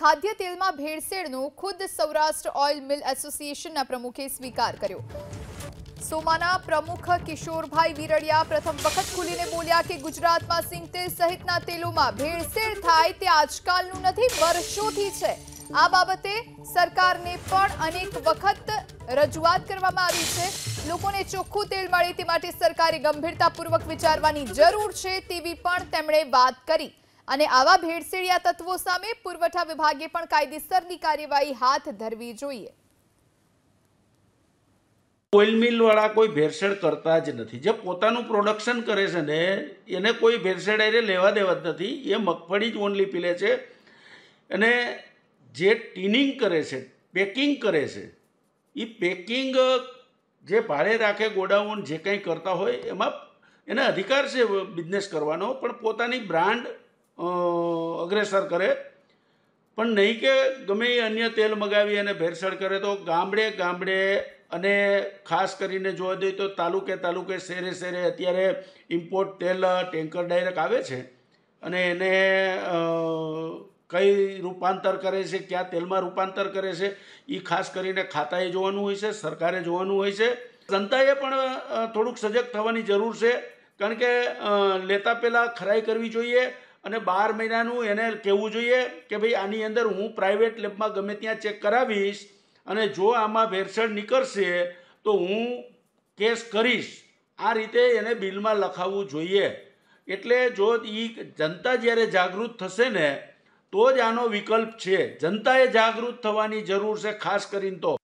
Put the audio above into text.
ખાદ્ય તેલમાં ભેળસેળનો ખુદ સૌરાષ્ટ્ર ઓઇલ મિલ એસોસિએશનના પ્રમુખે સ્વીકાર કર્યો સોમાના પ્રમુખ કિશોરભાઈ વિરડિયા પ્રથમ વખત ખુલીને બોલ્યા કે ગુજરાતમાં સિંગતેલ સહિતના તેલોમાં ભેળસેળ થાય તે આજકાલનું નથી વર્ષોથી છે આ બાબતે સરકારને પણ અનેક વખત રજૂઆત કરવામાં આવી છે લોકોને ચોખ્ખું તેલ મળે તે માટે સરકારે ગંભીરતાપૂર્વક વિચારવાની જરૂર છે તેવી પણ તેમણે વાત કરી અને આવા ભેળસેળિયા તત્વો સામે પુરવઠા વિભાગે પણ કાયદેસરની કાર્યવાહી હાથ ધરવી જોઈએ ઓઇલ મિલવાળા કોઈ ભેરસેળ કરતા જ નથી જે પોતાનું પ્રોડક્શન કરે છે ને એને કોઈ ભેરસેળ એને લેવા દેવા જ નથી એ મગફળી જ ઓનલી પીલે છે અને જે ટીનિંગ કરે છે પેકિંગ કરે છે એ પેકિંગ જે ભારે રાખે ગોડાઉન જે કંઈ કરતા હોય એમાં એને અધિકાર છે બિઝનેસ કરવાનો પણ પોતાની બ્રાન્ડ અગ્રેસર કરે પણ નહીં કે ગમે એ અન્ય તેલ મગાવી અને ભેળસેળ કરે તો ગામડે ગામડે અને ખાસ કરીને જોવા જઈએ તો તાલુકે તાલુકે શેરે શેરે અત્યારે ઇમ્પોર્ટ તેલ ટેન્કર ડાયરેક્ટ આવે છે અને એને કઈ રૂપાંતર કરે છે ક્યાં તેલમાં રૂપાંતર કરે છે એ ખાસ કરીને ખાતાએ જોવાનું હોય છે સરકારે જોવાનું હોય છે જનતાએ પણ થોડુંક સજગ થવાની જરૂર છે કારણ કે લેતા પહેલાં ખરાઈ કરવી જોઈએ અને બાર મહિનાનું એને કહેવું જોઈએ કે ભાઈ આની અંદર હું પ્રાઇવેટ લેબમાં ગમે ત્યાં ચેક કરાવીશ અને જો આમાં ભેરસેળ નીકળશે તો હું કેસ કરીશ આ રીતે એને બિલમાં લખાવવું જોઈએ એટલે જો એ જનતા જ્યારે જાગૃત થશે ને તો જ આનો વિકલ્પ છે જનતાએ જાગૃત થવાની જરૂર છે ખાસ કરીને તો